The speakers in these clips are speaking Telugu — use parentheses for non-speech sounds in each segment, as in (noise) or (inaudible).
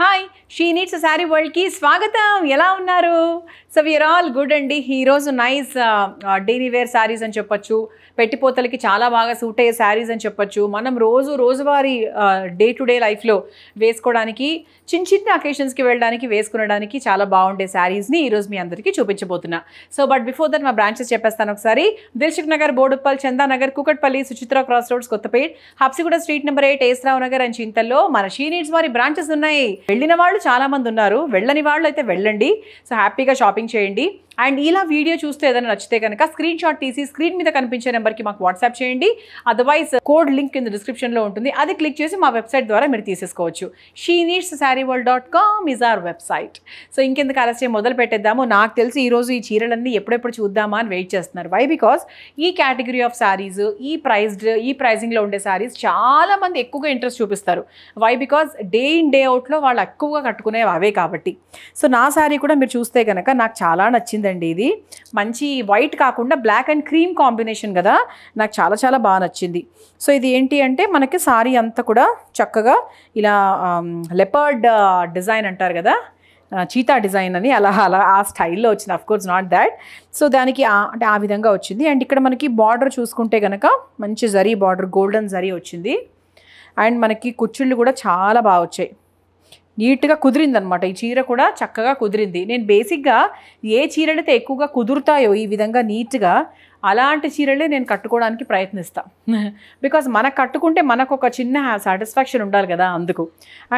Hi షీ నీడ్స్ శారీ వరల్డ్కి స్వాగతం ఎలా ఉన్నారు సో వీఆర్ ఆల్ గుడ్ అండి ఈరోజు నైస్ డైలీ వేర్ శారీస్ అని చెప్పొచ్చు పెట్టిపోతలకి చాలా బాగా సూట్ అయ్యే శారీస్ అని చెప్పొచ్చు మనం రోజు రోజువారీ డే టు డే లైఫ్లో వేసుకోవడానికి చిన్న చిన్న అకేషన్స్కి వెళ్ళడానికి వేసుకునడానికి చాలా బాగుండే శారీస్ని ఈరోజు మీ అందరికీ చూపించబోతున్నా సో బట్ బిఫోర్ దట్ మా బ్రాంచెస్ చెప్పేస్తాను ఒకసారి Dilsukh Nagar Boduppal Chandanagar Kukatpally Suchitra cross roads Kothapet Habsiguda street number eight A S Rao Nagar అని చింతల్లో మన షీ నీడ్స్ వారి బ్రాంచెస్ ఉన్నాయి వెళ్ళిన వాళ్ళు చాలా మంది ఉన్నారు వెళ్ళని వాళ్ళు అయితే వెళ్ళండి సో హ్యాపీగా షాపింగ్ చేయండి అండ్ ఇలా వీడియో చూస్తే ఏదైనా నచ్చితే కనుక స్క్రీన్ షాట్ తీసి స్క్రీన్ మీద కనిపించే నెంబర్కి మాకు వాట్సాప్ చేయండి అదర్వైజ్ కోడ్ లింక్ కింద డిస్క్రిప్షన్లో ఉంటుంది అది క్లిక్ చేసి మా వెబ్సైట్ ద్వారా మీరు తీసేసుకోవచ్చు she needs sari world dot com is our website so ఇంకెందుకు ఆలస్యం మొదలు పెట్టేద్దాము నాకు తెలిసి ఈరోజు ఈ చీరలన్నీ ఎప్పుడెప్పుడు చూద్దామా అని వెయిట్ చేస్తున్నారు వై బికాస్ ఈ కేటగిరీ ఆఫ్ శారీస్ ఈ ప్రైజ్డ్ ఈ ప్రైజింగ్లో ఉండే శారీస్ చాలామంది ఎక్కువగా ఇంట్రెస్ట్ చూపిస్తారు why because day in day అవుట్లో వాళ్ళు ఎక్కువగా కట్టుకునేవి అవే కాబట్టి సో నా శారీ కూడా మీరు చూస్తే కనుక నాకు చాలా నచ్చింది బాగుందండి ఇది మంచి వైట్ కాకుండా బ్లాక్ అండ్ క్రీమ్ కాంబినేషన్ కదా నాకు చాలా చాలా బాగా నచ్చింది సో ఇది ఏంటి అంటే మనకి సారీ అంతా కూడా చక్కగా ఇలా లెపర్డ్ డిజైన్ అంటారు కదా చీతా డిజైన్ అని అలా అలా ఆ స్టైల్లో వచ్చింది of course not that so దానికి అంటే ఆ విధంగా వచ్చింది అండ్ ఇక్కడ మనకి బార్డర్ చూసుకుంటే కనుక మంచి జరీ బార్డర్ గోల్డెన్ జరీ వచ్చింది అండ్ మనకి కుచ్చుళ్ళు కూడా చాలా బాగా వచ్చాయి నీట్గా కుదిరిందనమాట ఈ చీర కూడా చక్కగా కుదిరింది నేను బేసిక్గా ఏ చీరలైతే ఎక్కువగా కుదురుతాయో ఈ విధంగా నీట్గా అలాంటి చీరలే నేను కట్టుకోవడానికి ప్రయత్నిస్తాను బికాజ్ (laughs) మనకు కట్టుకుంటే మనకు ఒక చిన్న సాటిస్ఫాక్షన్ ఉండాలి కదా అందుకు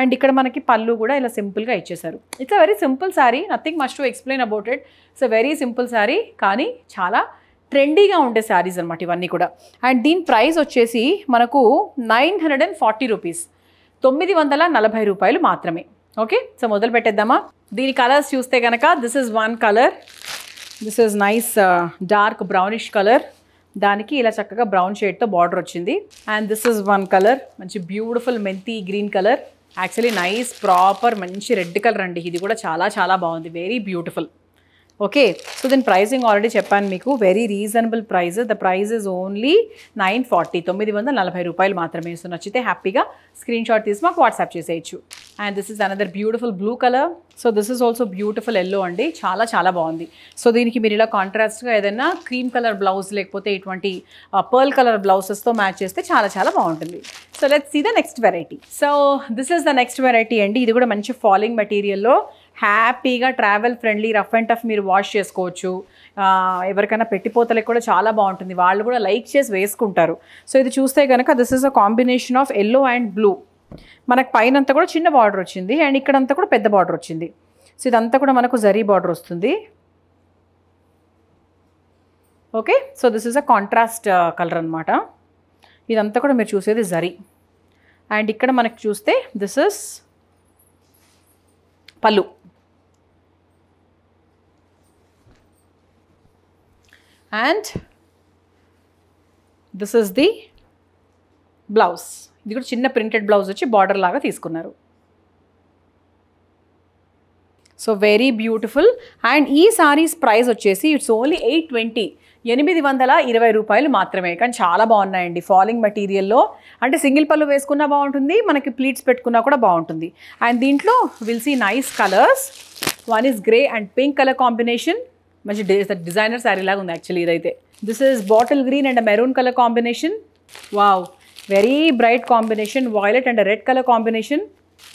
అండ్ ఇక్కడ మనకి పళ్ళు కూడా ఇలా సింపుల్గా ఇచ్చేశారు it's a very simple sari nothing must to explain about it it's a very simple sari కానీ చాలా ట్రెండీగా ఉండే శారీస్ అనమాట ఇవన్నీ కూడా అండ్ దీని ప్రైస్ వచ్చేసి మనకు nine hundred and forty rupees తొమ్మిది వందల నలభై రూపాయలు మాత్రమే ఓకే సో మొదలు పెట్టేద్దామా దీని కలర్స్ చూస్తే కనుక this is one colour this is nice dark brownish colour దానికి ఇలా చక్కగా బ్రౌన్ షేడ్తో బార్డర్ వచ్చింది and this is one colour మంచి బ్యూటిఫుల్ మెంతి green colour actually nice proper మంచి రెడ్ కలర్ అండి ఇది కూడా చాలా చాలా బాగుంది వెరీ బ్యూటిఫుల్ ఓకే సో దీని ప్రైజింగ్ ఆల్రెడీ చెప్పాను మీకు very reasonable price the price is only nine forty తొమ్మిది వందల నలభై రూపాయలు మాత్రమే సో నచ్చితే హ్యాపీగా స్క్రీన్ షాట్ తీసి మాకు వాట్సాప్ చేసేయచ్చు and this is another beautiful blue colour so this is also beautiful yellow అండి చాలా చాలా బాగుంది సో దీనికి మీరు ఇలా కాంట్రాస్ట్గా ఏదైనా క్రీమ్ కలర్ బ్లౌజ్ లేకపోతే ఇటువంటి పర్ల్ కలర్ బ్లౌజెస్తో మ్యాచ్ చేస్తే చాలా చాలా బాగుంటుంది so let's see the next variety so this is the next variety అండి ఇది కూడా మంచి ఫాలింగ్ మెటీరియల్లో హ్యాపీగా travel friendly rough and tough మీరు వాష్ చేసుకోవచ్చు ఎవరికైనా పెట్టిపోతలకు కూడా చాలా బాగుంటుంది వాళ్ళు కూడా లైక్ చేసి వేసుకుంటారు సో ఇది చూస్తే కనుక this is a combination of yellow and blue మనకు పైన అంతా కూడా చిన్న బార్డర్ వచ్చింది అండ్ ఇక్కడంతా కూడా పెద్ద బార్డర్ వచ్చింది సో ఇదంతా కూడా మనకు జరీ బార్డర్ వస్తుంది okay so this is a contrast colour అనమాట ఇదంతా కూడా మీరు చూసేది జరీ అండ్ ఇక్కడ మనకు చూస్తే this is pallu and this is the blouse ఇది కూడా చిన్న ప్రింటెడ్ బ్లౌజ్ వచ్చి బార్డర్ లాగా తీసుకున్నారు సో వెరీ బ్యూటిఫుల్ అండ్ ఈ సారీస్ ప్రైస్ వచ్చేసి ఇట్స్ ఓన్లీ ఎయిట్ ట్వంటీ ఎనిమిది వందల ఇరవై రూపాయలు మాత్రమే కానీ చాలా బాగున్నాయండి ఫాలింగ్ మెటీరియల్లో అంటే సింగిల్ పళ్ళు వేసుకున్నా బాగుంటుంది మనకి ప్లీట్స్ పెట్టుకున్నా కూడా బాగుంటుంది అండ్ దీంట్లో will see nice colours one is grey and pink colour combination మంచి డిజైనర్ శారీ లాగా ఉంది యాక్చువల్లీ ఇదైతే this is bottle green and maroon colour combination wow very bright combination violet and red colour combination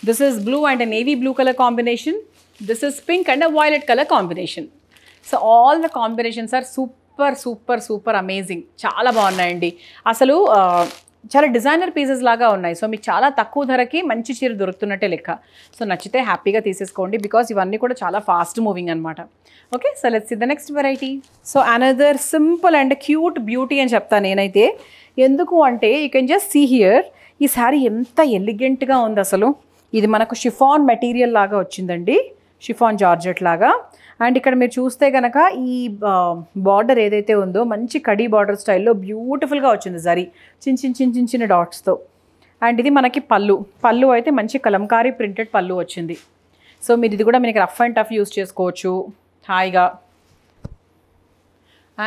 this is blue and navy blue colour combination this is pink and violet colour combination so all the combinations are super super super super amazing చాలా బాగున్నాయండి అసలు చాలా డిజైనర్ పీసెస్ లాగా ఉన్నాయి సో మీకు చాలా తక్కువ ధరకి మంచి చీర దొరుకుతున్నట్టే లెక్క సో నచ్చితే హ్యాపీగా తీసేసుకోండి బికాస్ ఇవన్నీ కూడా చాలా ఫాస్ట్ మూవింగ్ అనమాట okay so let's the next variety so another simple and cute beauty అని చెప్తాను నేనైతే ఎందుకు అంటే you can just see here ఈ శారీ ఎంత ఎలిగెంట్గా ఉంది అసలు ఇది మనకు షిఫాన్ మెటీరియల్ లాగా వచ్చిందండి షిఫాన్ జార్జెట్ లాగా అండ్ ఇక్కడ మీరు చూస్తే కనుక ఈ బార్డర్ ఏదైతే ఉందో మంచి కడీ బార్డర్ స్టైల్లో బ్యూటిఫుల్గా వచ్చింది జరి చిన్న చిన్న చిన్న చిన్న చిన్న డాట్స్తో అండ్ ఇది మనకి పళ్ళు పళ్ళు అయితే మంచి కలంకారీ ప్రింటెడ్ పళ్ళు వచ్చింది సో మీరు ఇది కూడా మీకు రఫ్ అండ్ టఫ్ యూస్ చేసుకోవచ్చు హాయిగా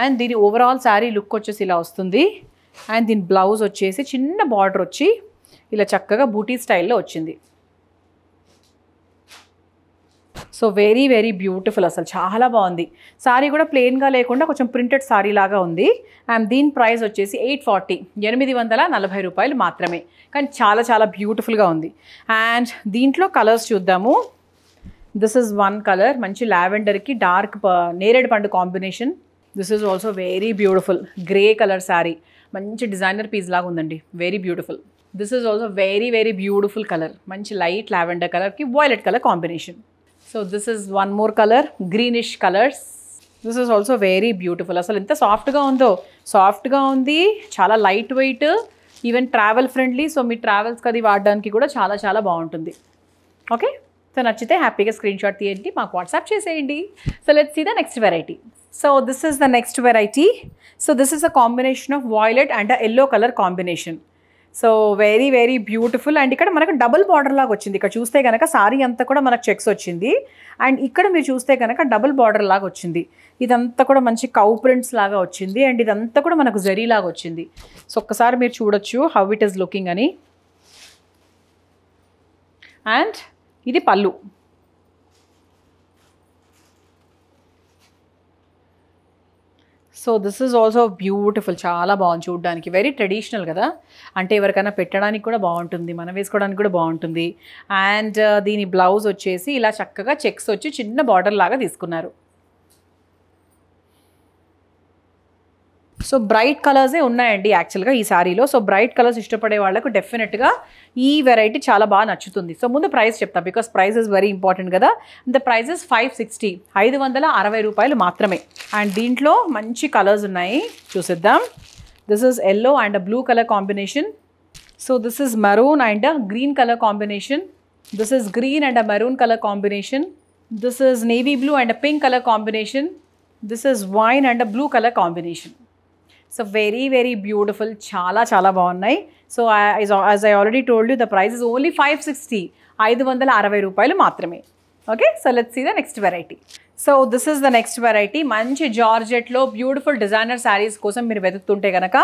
అండ్ దీని ఓవరాల్ శారీ లుక్ వచ్చేసి ఇలా వస్తుంది అండ్ దీని బ్లౌజ్ వచ్చేసి చిన్న బార్డర్ వచ్చి ఇలా చక్కగా బూటీ స్టైల్లో వచ్చింది సో వెరీ వెరీ బ్యూటిఫుల్ అసలు చాలా బాగుంది సారీ కూడా ప్లెయిన్గా లేకుండా కొంచెం ప్రింటెడ్ సారీ లాగా ఉంది అండ్ దీని ప్రైస్ వచ్చేసి ఎయిట్ ఫార్టీ ఎనిమిది వందల నలభై రూపాయలు మాత్రమే కానీ చాలా చాలా బ్యూటిఫుల్గా ఉంది అండ్ దీంట్లో కలర్స్ చూద్దాము దిస్ ఇస్ వన్ కలర్ మంచి లావెండర్కి డార్క్ నేరేడు పండు combination this is also very beautiful grey colour sari మంచి డిజైనర్ పీస్ లాగా ఉందండి very beautiful this is also very very beautiful colour మంచి లైట్ లావెండర్ కలర్కి violet colour combination so this is one more colour greenish colours this is also very beautiful అసలు ఎంత సాఫ్ట్గా ఉందో సాఫ్ట్గా ఉంది చాలా light weight even travel friendly so మీ ట్రావెల్స్కి అది వాడడానికి కూడా చాలా చాలా బాగుంటుంది ఓకే సో నచ్చితే హ్యాపీగా స్క్రీన్ షాట్ తీయండి మాకు వాట్సాప్ చేసేయండి so let see the next variety so this is the next variety so this is a combination of violet and yellow colour combination so very very beautiful and ఇక్కడ మనకు డబుల్ బార్డర్ లాగా వచ్చింది ఇక్కడ చూస్తే కనుక సారీ అంతా కూడా మనకు చెక్స్ వచ్చింది అండ్ ఇక్కడ మీరు చూస్తే కనుక డబుల్ బార్డర్ లాగా వచ్చింది ఇదంతా కూడా మంచి కౌ ప్రింట్స్ లాగా వచ్చింది అండ్ ఇదంతా కూడా మనకు జరీ లాగా వచ్చింది సో ఒక్కసారి మీరు చూడొచ్చు హౌ ఇట్ ఈస్ లుకింగ్ అని అండ్ ఇది పళ్ళు so this is also beautiful చాలా బాగుంది చూడడానికి వెరీ ట్రెడిషనల్ కదా అంటే ఎవరికైనా పెట్టడానికి కూడా బాగుంటుంది మనం వేసుకోవడానికి కూడా బాగుంటుంది అండ్ దీని బ్లౌజ్ వచ్చేసి ఇలా చక్కగా చెక్స్ వచ్చి చిన్న బార్డర్ లాగా తీసుకున్నారు సో బ్రైట్ కలర్సే ఉన్నాయండి యాక్చువల్గా ఈ శారీలో సో బ్రైట్ కలర్స్ ఇష్టపడే వాళ్ళకు డెఫినెట్గా ఈ వెరైటీ చాలా బాగా నచ్చుతుంది సో ముందు ప్రైస్ చెప్తా because price is very important కదా ద ప్రైజెస్ ఫైవ్ సిక్స్టీ ఐదు వందల అరవై రూపాయలు మాత్రమే అండ్ దీంట్లో మంచి కలర్స్ ఉన్నాయి చూసిద్దాం this is yellow and blue colour combination so this is maroon and green colour combination this is green and maroon colour combination this is navy blue and pink colour combination this is wine and blue colour combination so very very beautiful చాలా చాలా బాగున్నాయి so as I already told you the price is only five sixty ఐదు వందల అరవై రూపాయలు మాత్రమే okay so let's see the next variety so this is the next variety మంచి జార్జెట్లో బ్యూటిఫుల్ డిజైనర్ శారీస్ కోసం మీరు వెతుకుతుంటే కనుక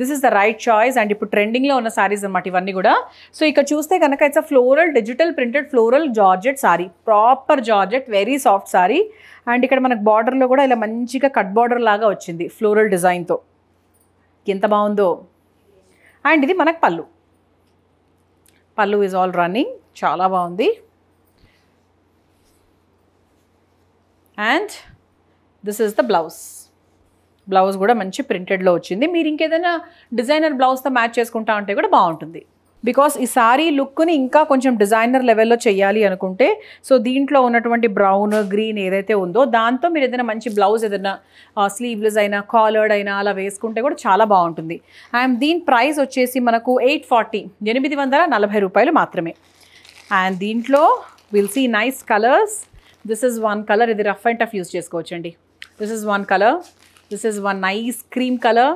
this is the right choice and ఇప్పుడు ట్రెండింగ్లో ఉన్న శారీస్ అనమాట ఇవన్నీ కూడా సో ఇక్కడ చూస్తే కనుక it's a floral digital printed floral georgette sari proper georgette very soft sari and ఇక్కడ మనకు బార్డర్లో కూడా ఇలా మంచిగా కట్ బార్డర్ లాగా వచ్చింది ఫ్లోరల్ డిజైన్తో ఎంత బాగుందో అండ్ ఇది మనకు పళ్ళు పళ్ళు ఈజ్ ఆల్ రన్నింగ్ చాలా బాగుంది and this is the blouse blouse కూడా మంచి ప్రింటెడ్లో వచ్చింది మీరు ఇంకేదైనా డిజైనర్ బ్లౌజ్తో మ్యాచ్ చేసుకుంటా ఉంటే కూడా బాగుంటుంది బికాస్ ఈ సారీ లుక్ని ఇంకా కొంచెం డిజైనర్ లెవెల్లో చేయాలి అనుకుంటే సో దీంట్లో ఉన్నటువంటి బ్రౌన్ గ్రీన్ ఏదైతే ఉందో దాంతో మీరు ఏదైనా మంచి బ్లౌజ్ ఏదైనా స్లీవ్లెస్ అయినా కాలర్డ్ అయినా అలా వేసుకుంటే కూడా చాలా బాగుంటుంది అండ్ దీని ప్రైస్ వచ్చేసి మనకు ఎయిట్ ఫార్టీ ఎనిమిది వందల నలభై రూపాయలు మాత్రమే అండ్ దీంట్లో will see nice colours this is one colour ఇది రఫ్ అండ్ టఫ్ యూస్ చేసుకోవచ్చండి this is one colour this is one nice cream colour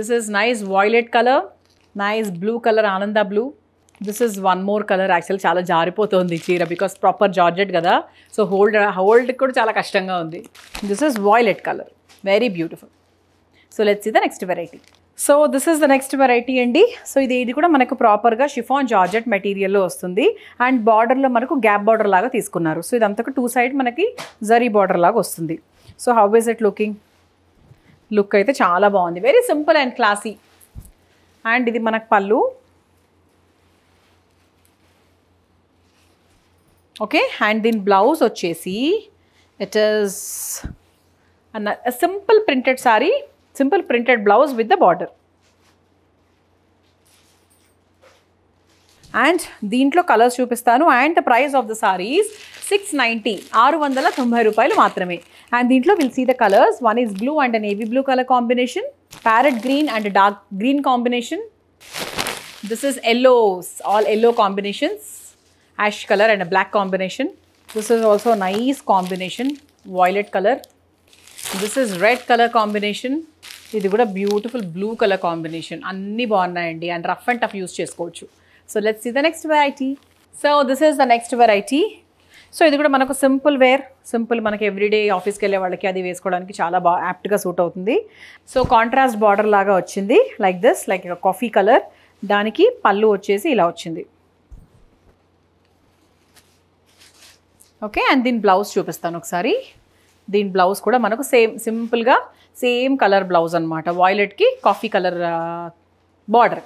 this is nice violet colour nice blue colour ఆనంద blue this is one more colour actual చాలా జారిపోతుంది చీర బికాస్ ప్రాపర్ జార్జెట్ కదా సో హోల్డ్ హోల్డ్ కూడా చాలా కష్టంగా ఉంది this is violet colour very beautiful so let's see the next variety so this is the next variety అండి సో ఇది ఇది కూడా మనకు ప్రాపర్గా షిఫాన్ జార్జెట్ మెటీరియల్లో వస్తుంది అండ్ బార్డర్లో మనకు గ్యాప్ బార్డర్ లాగా తీసుకున్నారు సో ఇదంతా టూ సైడ్ మనకి జరీ బార్డర్ లాగా వస్తుంది so how is it looking look అయితే చాలా బాగుంది very simple and classy and ఇది మనకు పళ్ళు ఓకే అండ్ దీని బ్లౌజ్ వచ్చేసి ఇట్ ఈస్ అన్న simple printed saree simple printed blouse with the border and దీంట్లో కలర్స్ చూపిస్తాను and the price of the sarees six ninety ఆరు వందల తొంభై రూపాయలు మాత్రమే అండ్ దీంట్లో will see the colours one is blue and navy blue colour combination parrot green and dark green combination this is yellows all yellow combinations ash colour and black combination this is also nice combination violet colour this is red colour combination ఇది కూడా బ్యూటిఫుల్ బ్లూ కలర్ కాంబినేషన్ అన్నీ బాగున్నాయండి and rough and tough use చేసుకోవచ్చు so let's see the next variety so this is the next variety so ఇది కూడా మనకు సింపుల్ వేర్ సింపుల్ మనకి ఎవ్రీడే ఆఫీస్కి వెళ్ళే వాళ్ళకి అది వేసుకోవడానికి చాలా బాగా యాప్ట్గా సూట్ అవుతుంది సో కాంట్రాస్ట్ బార్డర్ లాగా వచ్చింది like this like coffee colour దానికి పళ్ళు వచ్చేసి ఇలా వచ్చింది ఓకే అండ్ దీని బ్లౌజ్ చూపిస్తాను ఒకసారి దీని బ్లౌజ్ కూడా మనకు సేమ్ సింపుల్గా సేమ్ కలర్ బ్లౌజ్ అనమాట వాయిలెట్కి coffee colour border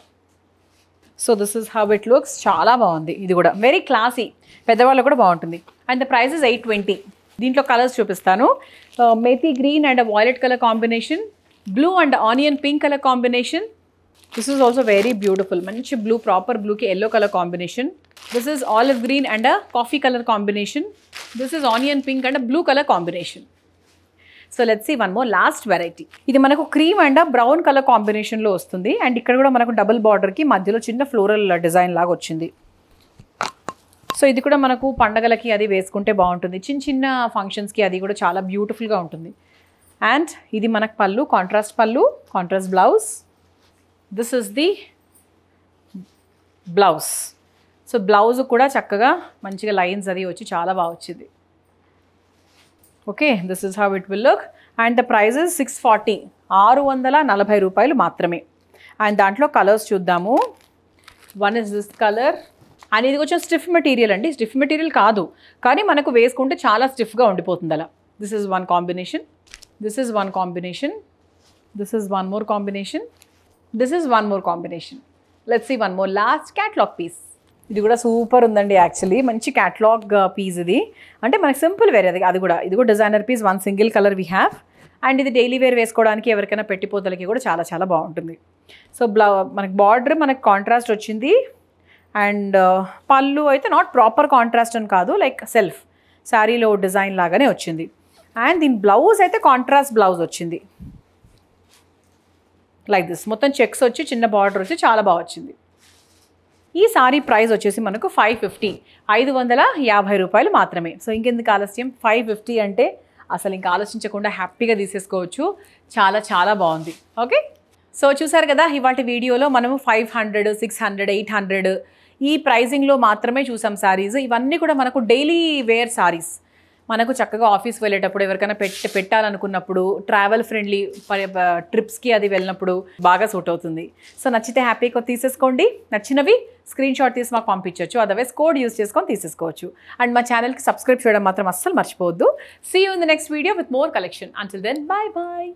so this is how it looks చాలా బాగుంది ఇది కూడా వెరీ క్లాసీ పెద్దవాళ్ళు కూడా బాగుంటుంది and the prices eight twenty దీంట్లో కలర్స్ చూపిస్తాను methi green and violet colour combination blue and onion pink colour combination this is also very beautiful మంచి బ్లూ ప్రాపర్ బ్లూకి yellow colour combination this is olive green and coffee colour combination this is onion pink and blue colour combination so let's see one more last variety ఇది మనకు క్రీమ్ అండ్ బ్రౌన్ కలర్ కాంబినేషన్లో వస్తుంది అండ్ ఇక్కడ కూడా మనకు డబుల్ బార్డర్కి మధ్యలో చిన్న ఫ్లోరల్ డిజైన్ లాగా వచ్చింది సో ఇది కూడా మనకు పండగలకి అది వేసుకుంటే బాగుంటుంది చిన్న చిన్న ఫంక్షన్స్కి అది కూడా చాలా బ్యూటిఫుల్గా ఉంటుంది అండ్ ఇది మనకు పళ్ళు కాంట్రాస్ట్ పళ్ళు contrast blouse this is the blouse so blouse కూడా చక్కగా మంచిగా లైన్స్ అది వచ్చి చాలా బాగా వచ్చింది okay this is how it will look and the prices six forty ఆరు వందల నలభై రూపాయలు మాత్రమే అండ్ దాంట్లో కలర్స్ చూద్దాము one is this colour and ఇది కొంచెం స్టిఫ్ మెటీరియల్ అండి స్టిఫ్ మెటీరియల్ కాదు కానీ మనకు వేసుకుంటే చాలా స్టిఫ్గా ఉండిపోతుంది అలా this is one combination this is one combination this is one more combination this is one more combination let's see one more last catalogue piece ఇది కూడా సూపర్ ఉందండి యాక్చువల్లీ మంచి క్యాట్లాగ్ పీస్ uh, ఇది అంటే మనకి సింపుల్ వేర్ అది అది కూడా ఇది కూడా designer piece one single colour we have and ఇది డైలీ వేర్ వేసుకోవడానికి ఎవరికైనా పెట్టిపోతలకి కూడా చాలా చాలా బాగుంటుంది సో బ్లౌ మనకి బార్డర్ మనకి కాంట్రాస్ట్ వచ్చింది అండ్ uh, పళ్ళు అయితే నాట్ ప్రాపర్ కాంట్రాస్ట్ అని కాదు లైక్ సెల్ఫ్ శారీలో డిజైన్ లాగానే వచ్చింది అండ్ దీని బ్లౌజ్ అయితే కాంట్రాస్ట్ బ్లౌజ్ వచ్చింది లైక్ దిస్ మొత్తం చెక్స్ వచ్చి చిన్న బార్డర్ వచ్చి చాలా బాగా వచ్చింది ఈ సారీ ప్రైస్ వచ్చేసి మనకు ఫైవ్ ఫిఫ్టీ ఐదు వందల యాభై రూపాయలు మాత్రమే సో ఇంకెందుకు ఆలస్యం ఫైవ్ ఫిఫ్టీ అంటే అసలు ఇంకా ఆలోచించకుండా హ్యాపీగా తీసేసుకోవచ్చు చాలా చాలా బాగుంది ఓకే సో చూసారు కదా ఇవాటి వీడియోలో మనము five hundred six hundred eight hundred ఈ ప్రైజింగ్లో మాత్రమే చూసాం శారీస్ ఇవన్నీ కూడా మనకు డైలీ వేర్ శారీస్ మనకు చక్కగా ఆఫీస్ వెళ్ళేటప్పుడు ఎవరికైనా పెట్టి పెట్టాలనుకున్నప్పుడు ట్రావెల్ ఫ్రెండ్లీ ట్రిప్స్కి అది వెళ్ళినప్పుడు బాగా సూట్ అవుతుంది సో నచ్చితే హ్యాపీగా తీసేసుకోండి నచ్చినవి స్క్రీన్ షాట్ తీసి మాకు పంపించవచ్చు అదర్వైజ్ కోడ్ యూస్ చేసుకొని తీసేసుకోవచ్చు అండ్ మా ఛానల్కి సబ్స్క్రైబ్ చేయడం మాత్రం అస్సలు మర్చిపోవద్దు see you in the next video with more collection until then bye bye